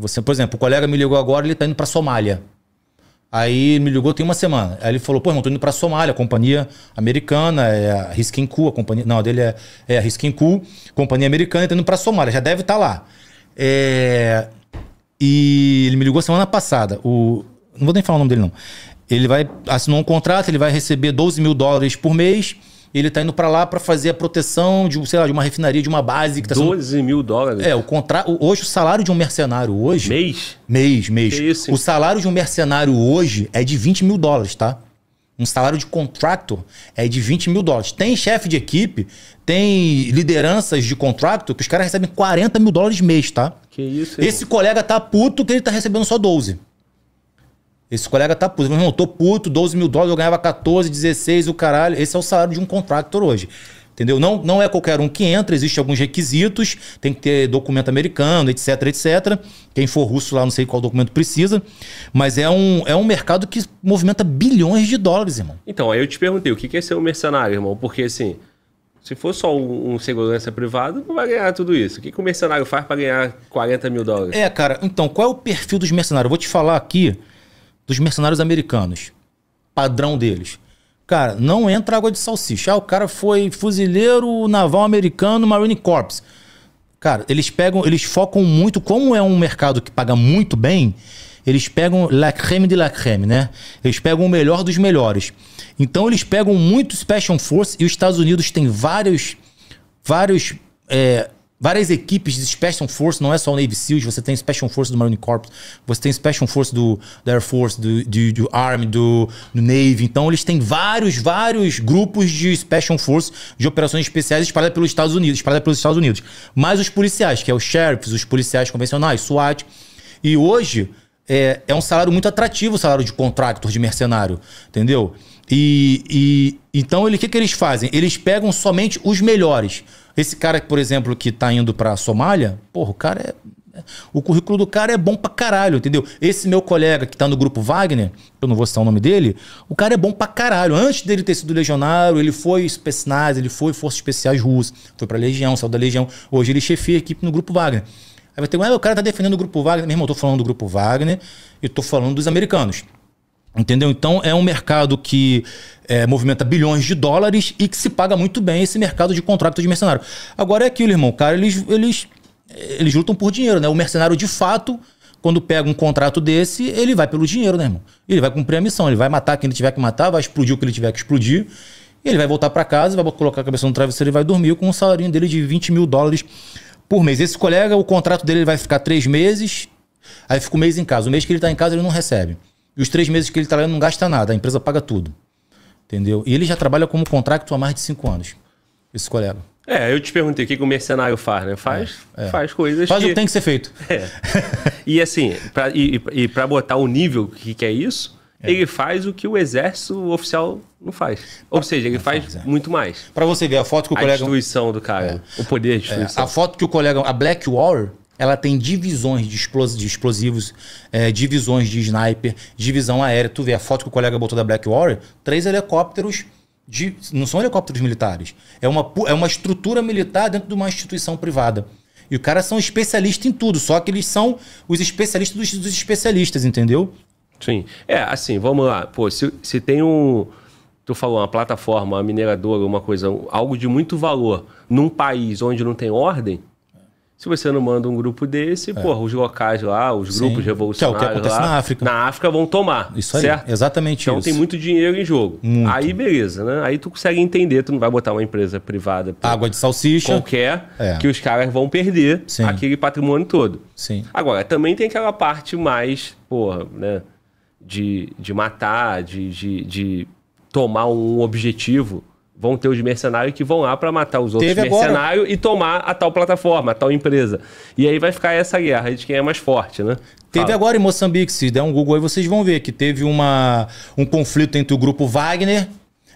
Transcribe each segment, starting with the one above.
você, por exemplo, o colega me ligou agora, ele está indo para Somália. Aí me ligou tem uma semana. Aí ele falou, pô, irmão, tô indo pra Somália, companhia americana, é a Riskin Cool, a companhia. Não, a dele é, é a Riskin Cool, companhia americana, tá indo pra Somália, já deve estar tá lá. É... E ele me ligou semana passada. O... Não vou nem falar o nome dele, não. Ele vai assinar um contrato, ele vai receber 12 mil dólares por mês. Ele está indo para lá para fazer a proteção de, sei lá, de uma refinaria, de uma base que tá 12 sendo... mil dólares. É, o contrato. Hoje, o salário de um mercenário hoje. Mês? Mês, mês. Que isso, o salário de um mercenário hoje é de 20 mil dólares, tá? Um salário de contrato é de 20 mil dólares. Tem chefe de equipe, tem lideranças de contrato que os caras recebem 40 mil dólares mês, tá? Que isso, hein? Esse colega tá puto que ele tá recebendo só 12. Esse colega tá puto. Meu irmão, tô puto, 12 mil dólares, eu ganhava 14, 16, o caralho. Esse é o salário de um contractor hoje. Entendeu? Não, não é qualquer um que entra, existem alguns requisitos, tem que ter documento americano, etc, etc. Quem for russo lá, não sei qual documento precisa. Mas é um, é um mercado que movimenta bilhões de dólares, irmão. Então, aí eu te perguntei, o que é ser um mercenário, irmão? Porque assim, se for só um, um, segurança privado, não vai ganhar tudo isso. O que, que o mercenário faz para ganhar 40 mil dólares? É, cara, então, qual é o perfil dos mercenários? Eu vou te falar aqui dos mercenários americanos. Padrão deles. Cara, não entra água de salsicha. Ah, o cara foi fuzileiro naval americano, Marine Corps. Cara, eles pegam, eles focam muito, como é um mercado que paga muito bem, eles pegam la creme de la creme, né? Eles pegam o melhor dos melhores. Então eles pegam muito Special Force e os Estados Unidos tem vários, vários é, Várias equipes de Special Force, não é só o Navy SEALs, você tem Special Force do Marine Corps, você tem Special Force do, do Air Force, do, do, do Army, do, do, Navy. Então, eles têm vários, vários grupos de Special Force, de operações especiais espalhadas pelos Estados Unidos, espalhadas pelos Estados Unidos. Mas os policiais, que é os sheriffs, os policiais convencionais, SWAT. E hoje, é, é um salário muito atrativo o salário de contractor, de mercenário, entendeu? E, e então, o ele, que, que eles fazem? Eles pegam somente os melhores. Esse cara, por exemplo, que tá indo pra Somália, porra, o cara é, é. O currículo do cara é bom pra caralho, entendeu? Esse meu colega que tá no grupo Wagner, eu não vou citar o nome dele, o cara é bom pra caralho. Antes dele ter sido legionário, ele foi Spetsnaz, ele foi Forças Especiais Russas, foi pra Legião, saiu da Legião. Hoje ele chefia a equipe no grupo Wagner. Aí vai ter, ah, o cara tá defendendo o grupo Wagner. Meu irmão, eu tô falando do grupo Wagner e tô falando dos americanos. Entendeu? Então é um mercado que é, movimenta bilhões de dólares e que se paga muito bem esse mercado de contrato de mercenário. Agora é aquilo, irmão, cara, eles, eles, eles lutam por dinheiro, né? O mercenário de fato, quando pega um contrato desse, ele vai pelo dinheiro, né, irmão? Ele vai cumprir a missão, ele vai matar quem ele tiver que matar, vai explodir o que ele tiver que explodir. Ele vai voltar para casa, vai colocar a cabeça no travesseiro e vai dormir com um salário dele de 20 mil dólares por mês. Esse colega, o contrato dele vai ficar três meses, aí fica um mês em casa. O mês que ele está em casa, ele não recebe. E os três meses que ele trabalha tá não gasta nada, a empresa paga tudo. Entendeu? E ele já trabalha como contrato há mais de cinco anos, esse colega. É, eu te perguntei o que, o mercenário faz, né? Faz, é, é. faz coisas Faz que... o que tem que ser feito. É. e assim, pra, e, e para botar o nível que, que é isso, é. ele faz o que o exército oficial não faz. Ou seja, ele faz, faz é. muito mais. Para você ver, a foto que o a colega... A destruição do cara, é. o poder de instituição. a foto que o colega... A Black War, ela tem divisões de, de explosivos, é, divisões de sniper, divisão aérea. Tu vê a foto que o colega botou da Black Warrior, três helicópteros de, não são helicópteros militares. É uma, é uma estrutura militar dentro de uma instituição privada. E os caras são especialistas em tudo, só que eles são os especialistas dos, dos especialistas, entendeu? Sim. É, assim, vamos lá. Pô, se, se tem um. Tu falou, uma plataforma, uma mineradora, uma coisa, algo de muito valor num país onde não tem ordem, se você não manda um grupo desse, é. porra, os locais lá, os Sim. grupos revolucionários. Que é o que acontece lá, na África. Na África vão tomar. Isso aí. Certo? Exatamente então, isso. Então tem muito dinheiro em jogo. Muito. Aí beleza, né? Aí tu consegue entender, tu não vai botar uma empresa privada. Água de salsicha. Qualquer, é. que os caras vão perder Sim. aquele patrimônio todo. Sim. Agora, também tem aquela parte mais, porra, né? De, de matar, de, de, de tomar um objetivo vão ter os mercenários que vão lá para matar os outros mercenários e tomar a tal plataforma, a tal empresa. E aí vai ficar essa guerra de quem é mais forte, né? Teve Fala. agora em Moçambique, se der um Google aí vocês vão ver que teve uma, um conflito entre o grupo Wagner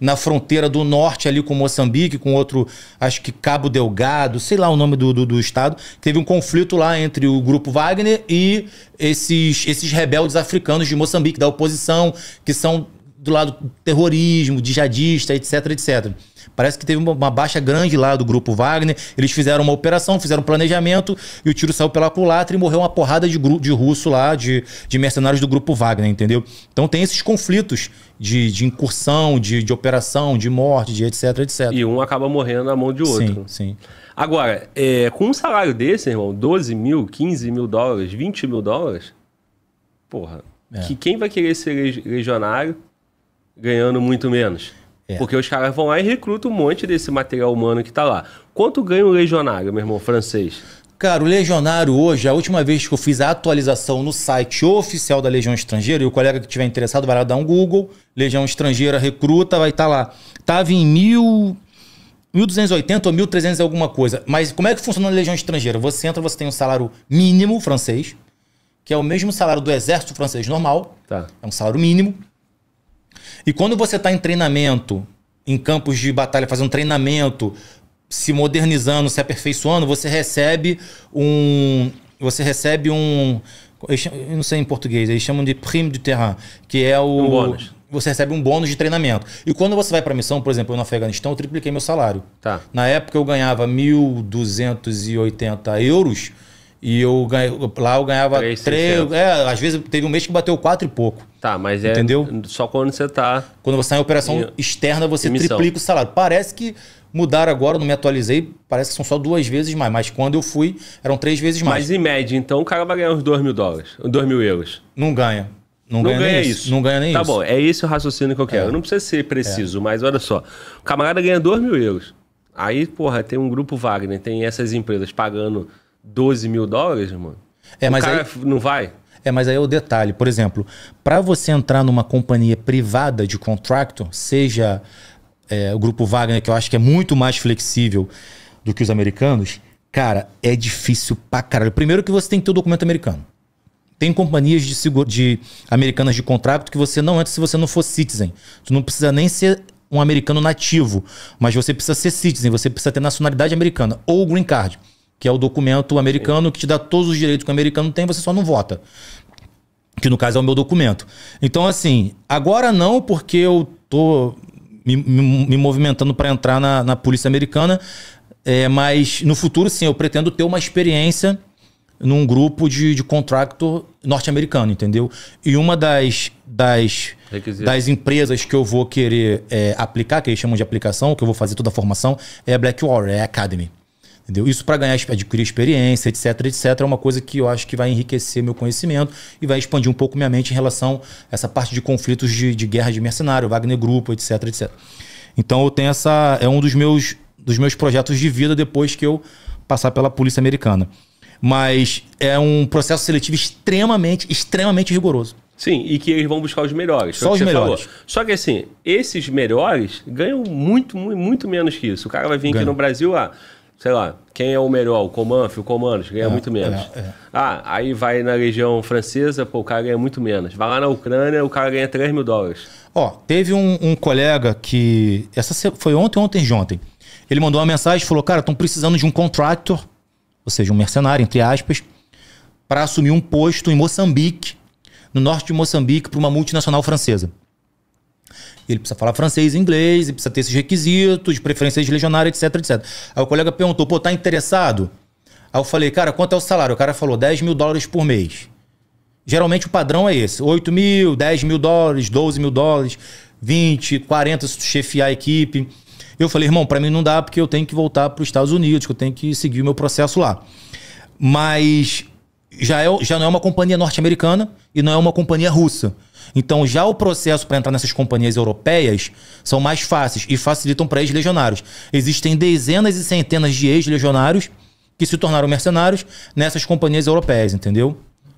na fronteira do norte ali com Moçambique, com outro, acho que Cabo Delgado, sei lá o nome do, do, do, estado. Teve um conflito lá entre o grupo Wagner e esses, esses rebeldes africanos de Moçambique, da oposição, que são do lado terrorismo, de jihadista, etc, etc. Parece que teve uma baixa grande lá do grupo Wagner. Eles fizeram uma operação, fizeram um planejamento e o tiro saiu pela culatra e morreu uma porrada de, de russo lá, de, de mercenários do grupo Wagner, entendeu? Então tem esses conflitos de, de incursão, de, de operação, de morte, de etc, etc. E um acaba morrendo na mão de outro. Sim, sim. Agora, é, com um salário desse, irmão, 12 mil, 15 mil dólares, 20 mil dólares, porra, é. que quem vai querer ser legionário ganhando muito menos. É. Porque os caras vão lá e recrutam um monte desse material humano que tá lá. Quanto ganha o legionário, meu irmão, francês? Cara, o legionário hoje, a última vez que eu fiz a atualização no site oficial da Legião Estrangeira, e o colega que tiver interessado vai lá dar um Google, Legião Estrangeira recruta, vai estar tá lá. Tava em mil... 1280 ou 1300 alguma coisa. Mas como é que funciona a Legião Estrangeira? Você entra, você tem um salário mínimo francês, que é o mesmo salário do exército francês normal. Tá. É um salário mínimo. E quando você está em treinamento, em campos de batalha, fazendo treinamento, se modernizando, se aperfeiçoando, você recebe um. Você recebe um. Eu não sei em português, eles chamam de prime de terrain, que é o. Um bônus. Você recebe um bônus de treinamento. E quando você vai para missão, por exemplo, eu no Afeganistão, eu tripliquei meu salário. Tá. Na época eu ganhava 1.280 euros e eu ganhei, lá eu ganhava 3, 3 é, às vezes teve um mês que bateu 4 e pouco. Tá, mas é entendeu? só quando você tá Quando você está em operação em, externa, você triplica o salário. Parece que mudaram agora, não me atualizei, parece que são só duas vezes mais, mas quando eu fui, eram três vezes mais. Mas em média, então o cara vai ganhar uns 2 mil dólares, 2 mil euros. Não ganha. Não, não ganha, ganha isso. isso. Não ganha nem tá isso. Tá bom, é esse o raciocínio que eu quero. É. Não precisa ser preciso, é. mas olha só. O camarada ganha 2 mil euros. Aí, porra, tem um grupo Wagner, tem essas empresas pagando 12 mil dólares, mano, é, mas o cara aí... não vai? É, mas aí é o detalhe. Por exemplo, para você entrar numa companhia privada de contrato, seja é, o Grupo Wagner, que eu acho que é muito mais flexível do que os americanos, cara, é difícil pra caralho. Primeiro que você tem que ter o documento americano. Tem companhias de, seguro, de americanas de contrato que você não entra se você não for citizen. Tu não precisa nem ser um americano nativo, mas você precisa ser citizen, você precisa ter nacionalidade americana ou green card que é o documento americano que te dá todos os direitos que o americano tem, você só não vota. Que no caso é o meu documento. Então, assim, agora não, porque eu tô me, me, me movimentando para entrar na, na polícia americana, é, mas no futuro, sim, eu pretendo ter uma experiência num grupo de, de contractor norte-americano, entendeu? E uma das, das, das empresas que eu vou querer é, aplicar, que eles chamam de aplicação, que eu vou fazer toda a formação, é a Blackwater, é a Academy. Entendeu? Isso para ganhar, adquirir experiência, etc, etc, é uma coisa que eu acho que vai enriquecer meu conhecimento e vai expandir um pouco minha mente em relação a essa parte de conflitos de, de guerra de mercenário, Wagner Grupo, etc, etc. Então eu tenho essa. É um dos meus, dos meus projetos de vida depois que eu passar pela polícia americana. Mas é um processo seletivo extremamente, extremamente rigoroso. Sim, e que eles vão buscar os melhores. Só os melhores. Falou. Só que assim, esses melhores ganham muito, muito, muito menos que isso. O cara vai vir ganha. aqui no Brasil, ah, sei lá, quem é o melhor, o Comanf, o Coman ganha é, muito menos. É, é. Ah, aí vai na região francesa, pô, o cara ganha muito menos. Vai lá na Ucrânia, o cara ganha 3 mil dólares. Ó, teve um, um colega que. Essa foi ontem, ontem de ontem. Ele mandou uma mensagem falou: Cara, estão precisando de um contractor, ou seja, um mercenário, entre aspas, para assumir um posto em Moçambique, no norte de Moçambique, para uma multinacional francesa. Ele precisa falar francês e inglês, e precisa ter esses requisitos, de preferência de legionário, etc, etc. Aí o colega perguntou, pô, tá interessado? Aí eu falei, cara, quanto é o salário? O cara falou, 10 mil dólares por mês. Geralmente o padrão é esse: 8 mil, 10 mil dólares, 12 mil dólares, 20, 40 se tu chefiar a equipe. Eu falei, irmão, para mim não dá porque eu tenho que voltar para os Estados Unidos, que eu tenho que seguir o meu processo lá. Mas já, é, já não é uma companhia norte-americana e não é uma companhia russa. Então, já o processo para entrar nessas companhias europeias são mais fáceis e facilitam para ex-legionários. Existem dezenas e centenas de ex-legionários que se tornaram mercenários nessas companhias europeias, entendeu?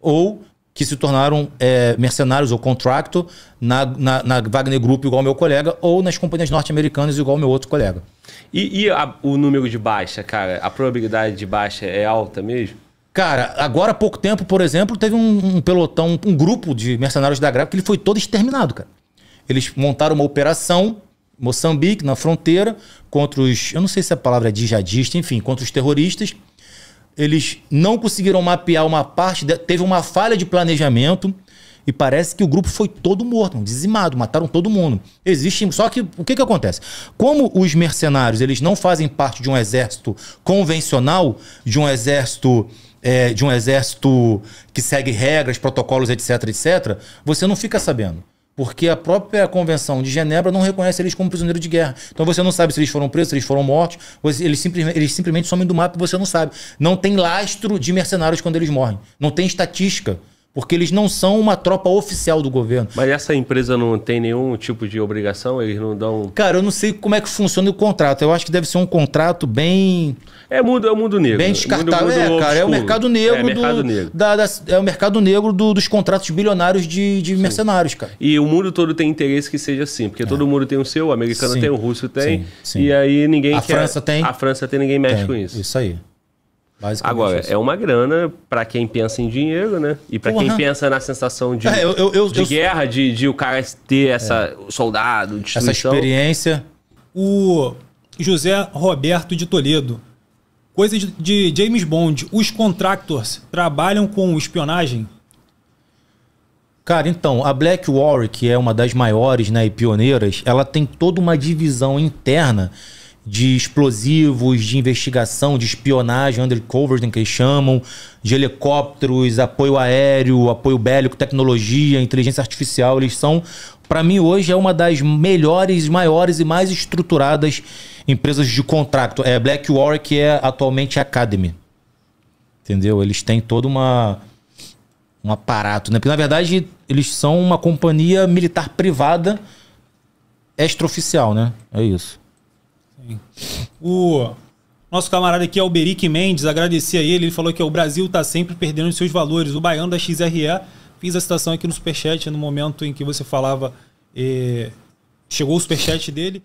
Ou que se tornaram é, mercenários ou contrato na, na, na, Wagner Group, igual meu colega, ou nas companhias norte-americanas, igual meu outro colega. E, e a, o número de baixa, cara? A probabilidade de baixa é alta mesmo? Cara, agora há pouco tempo, por exemplo, teve um, um pelotão, um grupo de mercenários da Grave que ele foi todo exterminado, cara. Eles montaram uma operação Moçambique, na fronteira, contra os. Eu não sei se a palavra é djihadista, enfim, contra os terroristas. Eles não conseguiram mapear uma parte, teve uma falha de planejamento e parece que o grupo foi todo morto, dizimado, mataram todo mundo. existe Só que o que, que acontece? Como os mercenários eles não fazem parte de um exército convencional, de um exército é, de um exército que segue regras, protocolos, etc, etc, você não fica sabendo. Porque a própria Convenção de Genebra não reconhece eles como prisioneiros de guerra. Então você não sabe se eles foram presos, se eles foram mortos. Eles simplesmente, eles simplesmente somem do mapa e você não sabe. Não tem lastro de mercenários quando eles morrem. Não tem estatística porque eles não são uma tropa oficial do governo. Mas essa empresa não tem nenhum tipo de obrigação? Eles não dão. Cara, eu não sei como é que funciona o contrato. Eu acho que deve ser um contrato bem. É mundo, é o mundo negro. Bem descartável. Mundo, mundo é, cara, é o mercado negro. É, mercado negro. Da, da, é o mercado negro do, dos contratos bilionários de, de mercenários, cara. E o mundo todo tem interesse que seja assim, porque é. todo mundo tem o seu, o americano sim. tem, o russo tem, sim, sim. e aí ninguém a quer. França tem. A França tem, ninguém mexe tem. com isso. Isso aí. Agora, é uma grana para quem pensa em dinheiro, né? E para quem pensa na sensação de, é, eu, eu, eu, de guerra, de, de o cara ter essa é. soldado, destruição. Essa experiência. O José Roberto de Toledo. Coisa de, de James Bond. Os Contractors trabalham com espionagem? Cara, então, a Black Warwick, que é uma das maiores né, e pioneiras, ela tem toda uma divisão interna de explosivos, de investigação, de espionagem, undercover, né, que eles chamam, de helicópteros, apoio aéreo, apoio bélico, tecnologia, inteligência artificial. Eles são, para mim, hoje, é uma das melhores, maiores e mais estruturadas empresas de contrato. É Blackwater que é atualmente Academy. Entendeu? Eles têm toda uma um aparato, né? Porque na verdade eles são uma companhia militar privada extraoficial, né? É isso. Sim. O nosso camarada aqui, Alberic Mendes, agradecer a ele. Ele falou que o Brasil está sempre perdendo seus valores. O baiano da XRE, fiz a citação aqui no Superchat, no momento em que você falava, eh, chegou o Superchat dele.